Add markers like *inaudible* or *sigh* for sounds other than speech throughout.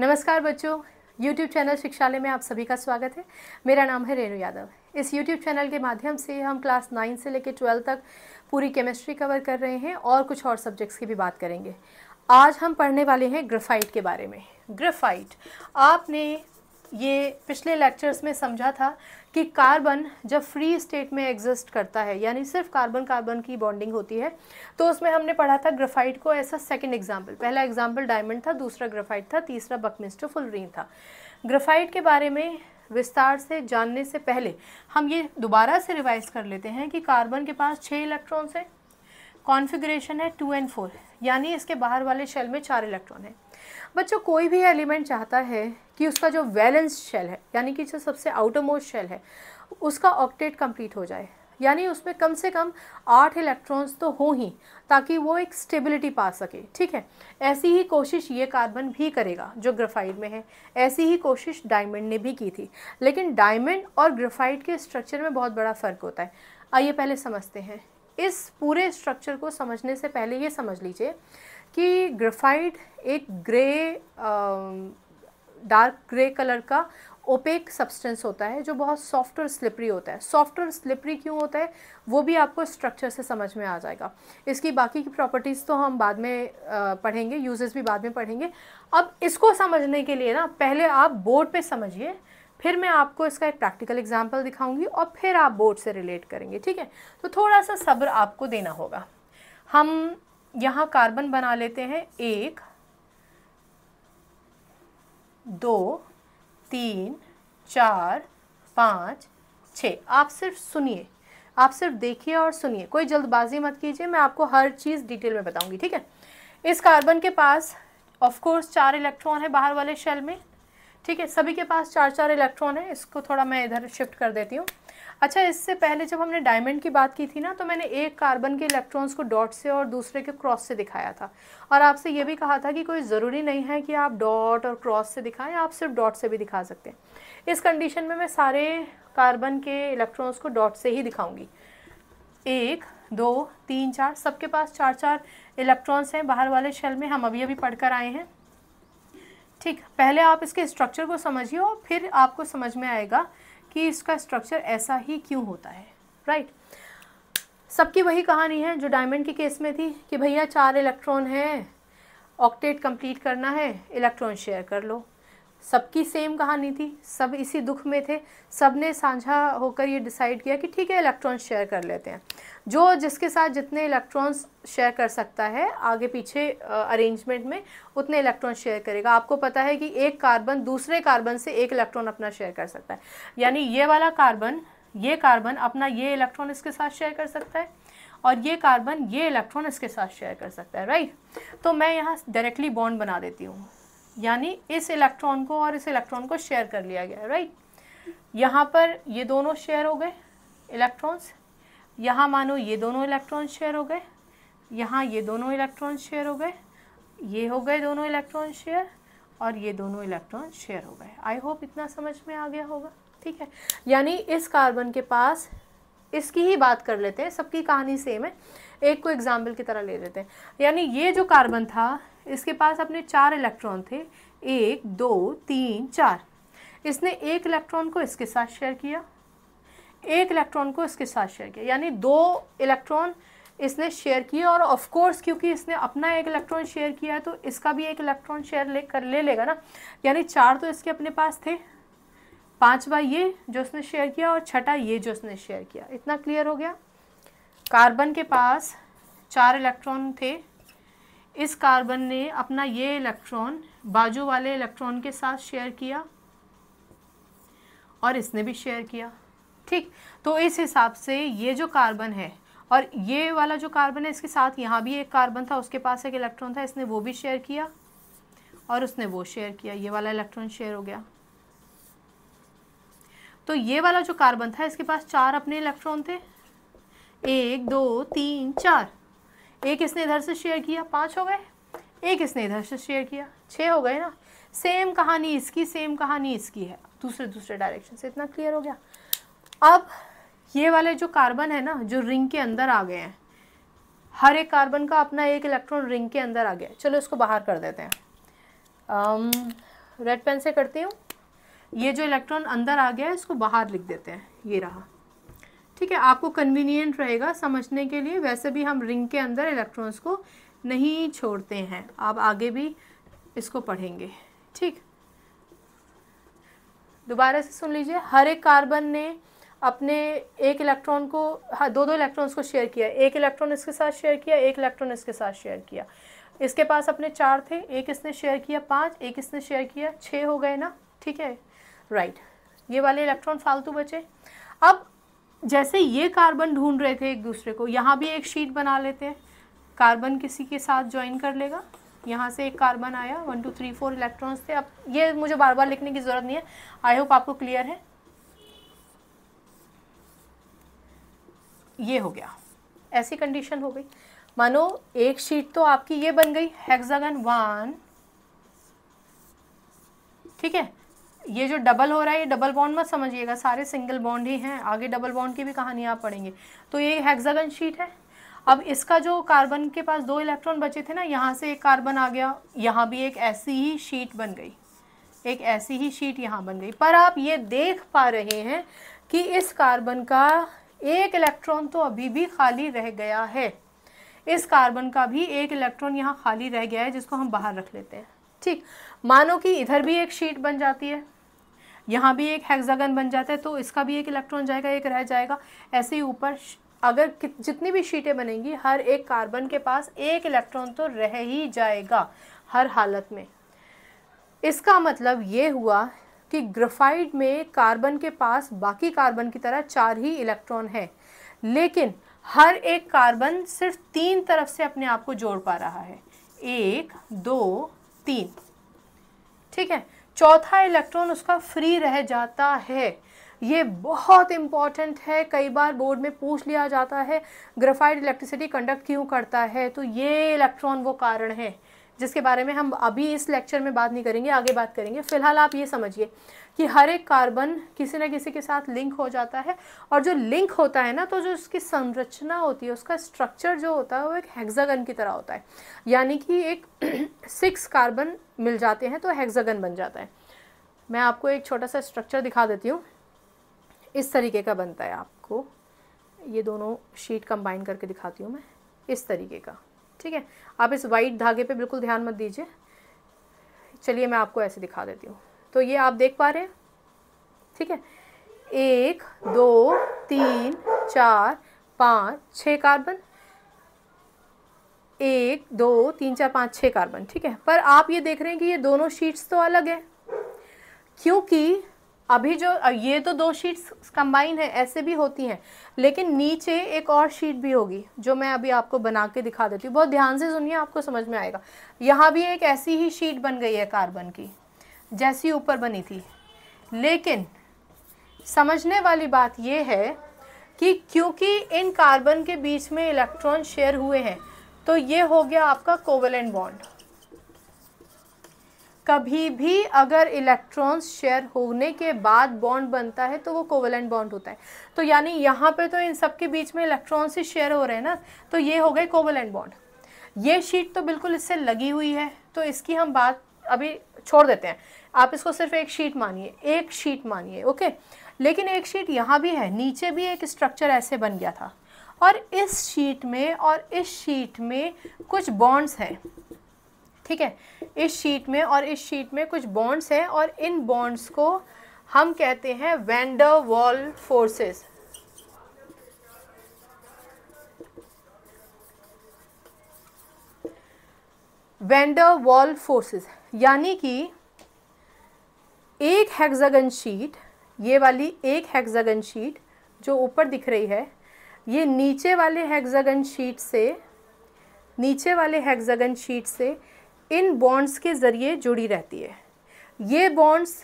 नमस्कार बच्चों YouTube channel शिक्षालय में आप सभी का स्वागत है मेरा नाम है रेणु यादव इस YouTube चैनल के माध्यम से हम क्लास नाइन से लेकर ट्वेल्व तक पूरी केमिस्ट्री कवर कर रहे हैं और कुछ और सब्जेक्ट्स की भी बात करेंगे आज हम पढ़ने वाले हैं ग्रेफाइट के बारे में ग्रेफाइट आपने ये पिछले लेक्चर्स में समझा था कि कार्बन जब फ्री स्टेट में एग्जिस्ट करता है यानी सिर्फ कार्बन कार्बन की बॉन्डिंग होती है तो उसमें हमने पढ़ा था ग्रेफाइट को ऐसा सेकंड एग्जांपल पहला एग्जांपल डायमंड था दूसरा ग्रेफाइट था तीसरा बकमिस्टर फुलरीन था ग्रेफाइट के बारे में विस्तार से जानने से पहले हम ये दोबारा से रिवाइज कर लेते हैं कि कार्बन के पास छः इलेक्ट्रॉन्स हैं कॉन्फिग्रेशन है टू एंड फोर यानी इसके बाहर वाले शेल में चार इलेक्ट्रॉन है बच्चों कोई भी एलिमेंट चाहता है कि उसका जो वैलेंस शेल है यानी कि जो सबसे आउटर मोस्ट शेल है उसका ऑक्टेट कंप्लीट हो जाए यानी उसमें कम से कम आठ इलेक्ट्रॉन्स तो हों ही ताकि वो एक स्टेबिलिटी पा सके ठीक है ऐसी ही कोशिश ये कार्बन भी करेगा जो ग्रेफाइट में है ऐसी ही कोशिश डायमंड ने भी की थी लेकिन डायमंड और ग्रेफाइट के स्ट्रक्चर में बहुत बड़ा फ़र्क होता है आइए पहले समझते हैं इस पूरे स्ट्रक्चर को समझने से पहले ये समझ लीजिए कि ग्रेफाइट एक ग्रे डार्क ग्रे कलर का ओपेक सब्सटेंस होता है जो बहुत सॉफ्ट और स्लिपरी होता है सॉफ्ट और स्लिपरी क्यों होता है वो भी आपको स्ट्रक्चर से समझ में आ जाएगा इसकी बाकी की प्रॉपर्टीज़ तो हम बाद में पढ़ेंगे यूजेस भी बाद में पढ़ेंगे अब इसको समझने के लिए ना पहले आप बोर्ड पे समझिए फिर मैं आपको इसका एक प्रैक्टिकल एग्जाम्पल दिखाऊंगी और फिर आप बोर्ड से रिलेट करेंगे ठीक है तो थोड़ा सा सब्र आपको देना होगा हम यहाँ कार्बन बना लेते हैं एक दो तीन चार पाँच छः आप सिर्फ सुनिए आप सिर्फ देखिए और सुनिए कोई जल्दबाजी मत कीजिए मैं आपको हर चीज़ डिटेल में बताऊंगी ठीक है इस कार्बन के पास ऑफ कोर्स चार इलेक्ट्रॉन है बाहर वाले शेल में ठीक है सभी के पास चार चार इलेक्ट्रॉन है इसको थोड़ा मैं इधर शिफ्ट कर देती हूँ अच्छा इससे पहले जब हमने डायमंड की बात की थी ना तो मैंने एक कार्बन के इलेक्ट्रॉन्स को डॉट से और दूसरे के क्रॉस से दिखाया था और आपसे ये भी कहा था कि कोई ज़रूरी नहीं है कि आप डॉट और क्रॉस से दिखाएं आप सिर्फ डॉट से भी दिखा सकते हैं इस कंडीशन में मैं सारे कार्बन के इलेक्ट्रॉन्स को डॉट से ही दिखाऊंगी एक दो तीन चार सबके पास चार चार इलेक्ट्रॉन्स हैं बाहर वाले शेल में हम अभी अभी पढ़ कर आए हैं ठीक पहले आप इसके स्ट्रक्चर को समझिए और फिर आपको समझ में आएगा कि इसका स्ट्रक्चर ऐसा ही क्यों होता है राइट सबकी वही कहानी है जो डायमंड के केस में थी कि भैया चार इलेक्ट्रॉन हैं ऑक्टेट कंप्लीट करना है इलेक्ट्रॉन शेयर कर लो सबकी सेम कहानी थी सब इसी दुख में थे सब ने साझा होकर ये डिसाइड किया कि ठीक है इलेक्ट्रॉन्स शेयर कर लेते हैं जो जिसके साथ जितने इलेक्ट्रॉन्स शेयर कर सकता है आगे पीछे अरेंजमेंट में उतने इलेक्ट्रॉन शेयर करेगा आपको पता है कि एक कार्बन दूसरे कार्बन से एक इलेक्ट्रॉन अपना शेयर कर सकता है यानी ये वाला कार्बन ये कार्बन अपना ये इलेक्ट्रॉन इसके साथ शेयर कर सकता है और ये कार्बन ये इलेक्ट्रॉन इसके साथ शेयर कर सकता है राइट तो मैं यहाँ डायरेक्टली बॉन्ड बना देती हूँ यानी इस इलेक्ट्रॉन को और इस इलेक्ट्रॉन को शेयर कर लिया गया राइट यहाँ पर ये दोनों शेयर हो गए इलेक्ट्रॉन्स यहाँ मानो ये दोनों इलेक्ट्रॉन शेयर हो गए यहाँ ये दोनों इलेक्ट्रॉन शेयर हो गए ये हो गए दोनों इलेक्ट्रॉन शेयर और ये दोनों इलेक्ट्रॉन शेयर हो गए आई होप इतना समझ में आ गया होगा ठीक है यानी इस कार्बन के पास इसकी ही बात कर लेते हैं सबकी कहानी सेम है एक को एग्जाम्पल की तरह ले लेते हैं यानी ये जो कार्बन था इसके पास अपने चार इलेक्ट्रॉन थे एक दो तीन चार इसने एक इलेक्ट्रॉन को इसके साथ शेयर किया एक इलेक्ट्रॉन को इसके साथ शेयर किया यानी दो इलेक्ट्रॉन इसने शेयर किया और ऑफ कोर्स क्योंकि इसने अपना एक इलेक्ट्रॉन शेयर किया है तो इसका भी एक इलेक्ट्रॉन शेयर ले कर ले लेगा ना यानी चार तो इसके अपने पास थे पांचवा ये जो उसने शेयर किया और छठा ये जो उसने शेयर किया इतना क्लियर हो गया कार्बन के पास चार इलेक्ट्रॉन थे इस कार्बन ने अपना ये इलेक्ट्रॉन बाजू वाले इलेक्ट्रॉन के साथ शेयर किया और इसने भी शेयर किया ठीक तो इस हिसाब से ये जो कार्बन है और ये वाला जो कार्बन है इसके साथ यहाँ भी एक कार्बन था उसके पास एक इलेक्ट्रॉन था इसने वो भी शेयर किया और उसने वो शेयर किया ये वाला इलेक्ट्रॉन शेयर हो गया तो ये वाला जो कार्बन था इसके पास चार अपने इलेक्ट्रॉन थे एक दो तीन चार एक इसने इधर से शेयर किया पाँच हो गए एक इसने इधर से शेयर किया छः हो गए ना सेम कहानी इसकी सेम कहानी इसकी है दूसरे दूसरे डायरेक्शन से इतना क्लियर हो गया अब ये वाले जो कार्बन है ना जो रिंग के अंदर आ गए हैं हर एक कार्बन का अपना एक इलेक्ट्रॉन रिंग के अंदर आ गया चलो इसको बाहर कर देते हैं रेड पेन से करती हूँ ये जो इलेक्ट्रॉन अंदर आ गया है इसको बाहर लिख देते हैं ये रहा ठीक है आपको कन्वीनियंट रहेगा समझने के लिए वैसे भी हम रिंग के अंदर इलेक्ट्रॉन्स को नहीं छोड़ते हैं आप आगे भी इसको पढ़ेंगे ठीक दोबारा से सुन लीजिए हर एक कार्बन ने अपने एक इलेक्ट्रॉन को हाँ दो दो इलेक्ट्रॉन्स को शेयर किया एक इलेक्ट्रॉन इसके साथ शेयर किया एक इलेक्ट्रॉन इसके साथ शेयर किया इसके पास अपने चार थे एक इसने शेयर किया पाँच एक इसने शेयर किया छः हो गए ना ठीक है राइट ये वाले इलेक्ट्रॉन फालतू बचे अब जैसे ये कार्बन ढूंढ रहे थे एक दूसरे को यहाँ भी एक शीट बना लेते हैं कार्बन किसी के साथ ज्वाइन कर लेगा यहाँ से एक कार्बन आया one two three four electrons थे अब ये मुझे बार बार लिखने की ज़रूरत नहीं है आई होप आपको क्लियर है ये हो गया ऐसी कंडीशन हो गई मानो एक शीट तो आपकी ये बन गई हेक्सागन वन ठीक है ये जो डबल हो रहा है ये डबल बॉन्ड मत समझिएगा सारे सिंगल बॉन्ड ही हैं आगे डबल बॉन्ड की भी कहानी आप पढ़ेंगे तो ये हेक्सागन शीट है अब इसका जो कार्बन के पास दो इलेक्ट्रॉन बचे थे ना यहाँ से एक कार्बन आ गया यहाँ भी एक ऐसी ही शीट बन गई एक ऐसी ही शीट यहाँ बन गई पर आप ये देख पा रहे हैं कि इस कार्बन का एक इलेक्ट्रॉन तो अभी भी खाली रह गया है इस कार्बन का भी एक इलेक्ट्रॉन यहाँ खाली रह गया है जिसको हम बाहर रख लेते हैं ठीक मानो कि इधर भी एक शीट बन जाती है यहाँ भी एक हेक्सागन बन जाता है तो इसका भी एक इलेक्ट्रॉन जाएगा एक रह जाएगा ऐसे ही ऊपर अगर जितनी भी शीटें बनेंगी हर एक कार्बन के पास एक इलेक्ट्रॉन तो रह ही जाएगा हर हालत में इसका मतलब ये हुआ कि ग्रेफाइट में कार्बन के पास बाकी कार्बन की तरह चार ही इलेक्ट्रॉन है लेकिन हर एक कार्बन सिर्फ तीन तरफ से अपने आप को जोड़ पा रहा है एक दो तीन ठीक है चौथा इलेक्ट्रॉन उसका फ्री रह जाता है ये बहुत इम्पॉर्टेंट है कई बार बोर्ड में पूछ लिया जाता है ग्रेफाइड इलेक्ट्रिसिटी कंडक्ट क्यों करता है तो ये इलेक्ट्रॉन वो कारण है जिसके बारे में हम अभी इस लेक्चर में बात नहीं करेंगे आगे बात करेंगे फिलहाल आप ये समझिए कि हर एक कार्बन किसी ना किसी के साथ लिंक हो जाता है और जो लिंक होता है ना तो जो उसकी संरचना होती है उसका स्ट्रक्चर जो होता है वो एक हेक्सागन की तरह होता है यानी कि एक सिक्स *clears throat* कार्बन मिल जाते हैं तो हेक्सागन बन जाता है मैं आपको एक छोटा सा स्ट्रक्चर दिखा देती हूँ इस तरीके का बनता है आपको ये दोनों शीट कंबाइन करके दिखाती हूँ मैं इस तरीके का ठीक है आप इस वाइट धागे पे बिल्कुल ध्यान मत दीजिए चलिए मैं आपको ऐसे दिखा देती हूँ तो ये आप देख पा रहे हैं ठीक है एक दो तीन चार पाँच छः कार्बन एक दो तीन चार पाँच छः कार्बन ठीक है पर आप ये देख रहे हैं कि ये दोनों शीट्स तो अलग है क्योंकि अभी जो ये तो दो शीट्स कंबाइन है ऐसे भी होती हैं लेकिन नीचे एक और शीट भी होगी जो मैं अभी आपको बना के दिखा देती हूँ बहुत ध्यान से सुनिए आपको समझ में आएगा यहाँ भी एक ऐसी ही शीट बन गई है कार्बन की जैसी ऊपर बनी थी लेकिन समझने वाली बात ये है कि क्योंकि इन कार्बन के बीच में इलेक्ट्रॉन शेयर हुए हैं तो ये हो गया आपका कोवेलेंट बॉन्ड कभी भी अगर इलेक्ट्रॉन्स शेयर होने के बाद बॉन्ड बनता है तो वो कोवलेंट बॉन्ड होता है तो यानी यहाँ पे तो इन सब के बीच में इलेक्ट्रॉन्स ही शेयर हो रहे हैं ना तो ये हो गए कोवलेंट बॉन्ड ये शीट तो बिल्कुल इससे लगी हुई है तो इसकी हम बात अभी छोड़ देते हैं आप इसको सिर्फ एक शीट मानिए एक शीट मानिए ओके लेकिन एक शीट यहाँ भी है नीचे भी एक स्ट्रक्चर ऐसे बन गया था और इस शीट में और इस शीट में कुछ बॉन्ड्स हैं ठीक है इस शीट में और इस शीट में कुछ बॉन्ड्स हैं और इन बॉन्ड्स को हम कहते हैं van der Waals forces van der Waals forces यानी कि एक हेक्सागन शीट ये वाली एक हेक्सागन शीट जो ऊपर दिख रही है ये नीचे वाले हेक्सागन शीट से नीचे वाले हेक्सागन शीट से इन बॉन्ड्स के ज़रिए जुड़ी रहती है ये बॉन्ड्स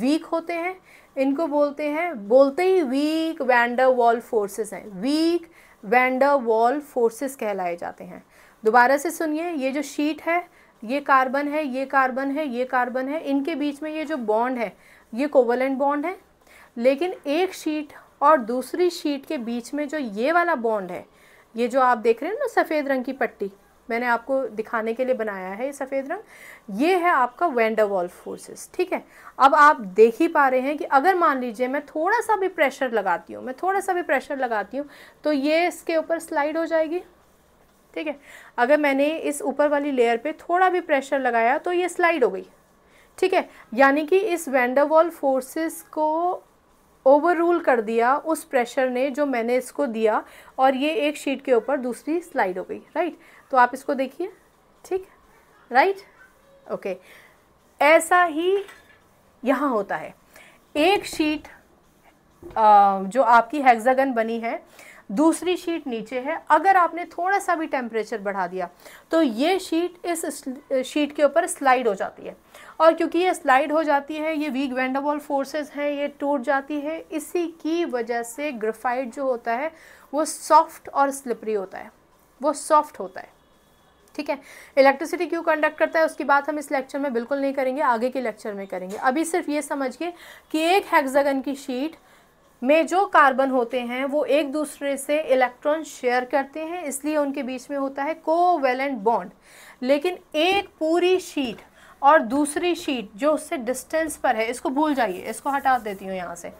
वीक होते हैं इनको बोलते हैं बोलते ही वीक वैंडर वॉल फोर्सेस हैं वीक वैंडर वॉल फोर्सेस कहलाए जाते हैं दोबारा से सुनिए ये जो शीट है ये कार्बन है ये कार्बन है ये कार्बन है इनके बीच में ये जो बॉन्ड है ये कोवलेंट बॉन्ड है लेकिन एक शीट और दूसरी शीट के बीच में जो ये वाला बॉन्ड है ये जो आप देख रहे हैं ना सफ़ेद रंग की पट्टी मैंने आपको दिखाने के लिए बनाया है ये सफ़ेद रंग ये है आपका वेंडावॉल फोर्सेस ठीक है अब आप देख ही पा रहे हैं कि अगर मान लीजिए मैं थोड़ा सा भी प्रेशर लगाती हूँ मैं थोड़ा सा भी प्रेशर लगाती हूँ तो ये इसके ऊपर स्लाइड हो जाएगी ठीक है अगर मैंने इस ऊपर वाली लेयर पर थोड़ा भी प्रेशर लगाया तो ये स्लाइड हो गई ठीक है यानी कि इस वेंडावॉल फोर्सेस को ओवररूल कर दिया उस प्रेशर ने जो मैंने इसको दिया और ये एक शीट के ऊपर दूसरी स्लाइड हो गई राइट तो आप इसको देखिए ठीक राइट ओके ऐसा ही यहाँ होता है एक शीट जो आपकी हेक्सागन बनी है दूसरी शीट नीचे है अगर आपने थोड़ा सा भी टेम्परेचर बढ़ा दिया तो ये शीट इस शीट के ऊपर स्लाइड हो जाती है और क्योंकि ये स्लाइड हो जाती है ये वीक वेंडाबॉल फोर्सेस हैं ये टूट जाती है इसी की वजह से ग्रेफाइट जो होता है वो सॉफ्ट और स्लिपरी होता है वो सॉफ्ट होता है ठीक है इलेक्ट्रिसिटी क्यों कंडक्ट करता है उसकी बात हम इस लेक्चर में बिल्कुल नहीं करेंगे आगे के लेक्चर में करेंगे अभी सिर्फ ये समझिए कि एक हैगजगन की शीट में जो कार्बन होते हैं वो एक दूसरे से इलेक्ट्रॉन शेयर करते हैं इसलिए उनके बीच में होता है कोवेलेंट बॉन्ड लेकिन एक पूरी शीट और दूसरी शीट जो उससे डिस्टेंस पर है इसको भूल जाइए इसको हटा देती हूँ यहाँ से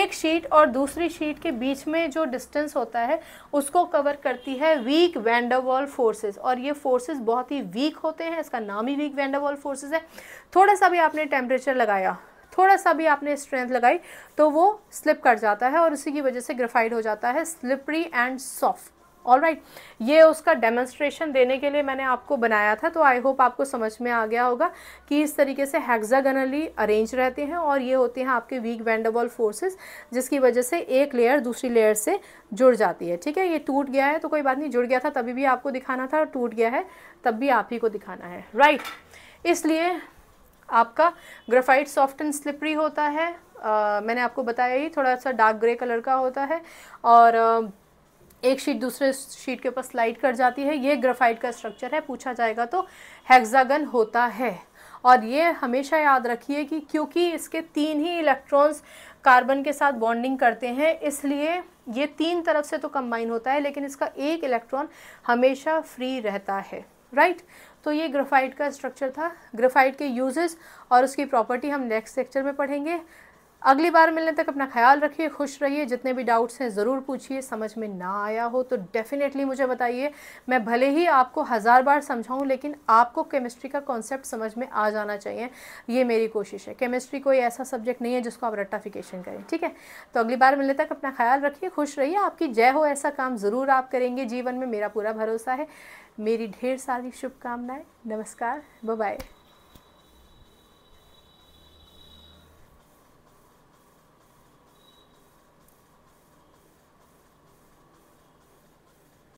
एक शीट और दूसरी शीट के बीच में जो डिस्टेंस होता है उसको कवर करती है वीक वैंडावॉल फोर्सेस और ये फोर्सेस बहुत ही वीक होते हैं इसका नाम ही वीक वैंडावॉल फोर्सेस है थोड़ा सा भी आपने टेम्परेचर लगाया थोड़ा सा भी आपने स्ट्रेंथ लगाई तो वो स्लिप कर जाता है और उसी की वजह से ग्रेफाइड हो जाता है slippery and soft all right right. ये उसका डेमोन्स्ट्रेशन देने के लिए मैंने आपको बनाया था तो आई होप आपको समझ में आ गया होगा कि इस तरीके से हेक्सागनली अरेंज रहते हैं और ये होते हैं आपके वीक वेंडेबल फोर्सेस जिसकी वजह से एक लेयर दूसरी लेयर से जुड़ जाती है ठीक है ये टूट गया है तो कोई बात नहीं जुड़ गया था तभी भी आपको दिखाना था और टूट गया है तब भी आप ही को दिखाना है राइट right. इसलिए आपका ग्रेफाइट सॉफ्ट एंड स्लिपरी होता है uh, मैंने आपको बताया ही थोड़ा सा डार्क ग्रे कलर का होता है और uh, एक शीट दूसरे शीट के ऊपर स्लाइड कर जाती है ये ग्रेफाइट का स्ट्रक्चर है पूछा जाएगा तो हेक्सागन होता है और ये हमेशा याद रखिए कि क्योंकि इसके तीन ही इलेक्ट्रॉन्स कार्बन के साथ बॉन्डिंग करते हैं इसलिए ये तीन तरफ से तो कंबाइन होता है लेकिन इसका एक इलेक्ट्रॉन हमेशा फ्री रहता है राइट right? तो ये ग्रेफाइट का स्ट्रक्चर था ग्रेफाइट के यूजेस और उसकी प्रॉपर्टी हम नेक्स्ट सेक्चर में पढ़ेंगे अगली बार मिलने तक अपना ख्याल रखिए खुश रहिए जितने भी डाउट्स हैं ज़रूर पूछिए समझ में ना आया हो तो डेफ़िनेटली मुझे बताइए मैं भले ही आपको हज़ार बार समझाऊं लेकिन आपको केमिस्ट्री का कॉन्सेप्ट समझ में आ जाना चाहिए ये मेरी कोशिश है केमिस्ट्री कोई ऐसा सब्जेक्ट नहीं है जिसको आप रट्टाफिकेशन करें ठीक है तो अगली बार मिलने तक अपना ख्याल रखिए खुश रहिए आपकी जय हो ऐसा काम ज़रूर आप करेंगे जीवन में मेरा पूरा भरोसा है मेरी ढेर सारी शुभकामनाएं नमस्कार बाय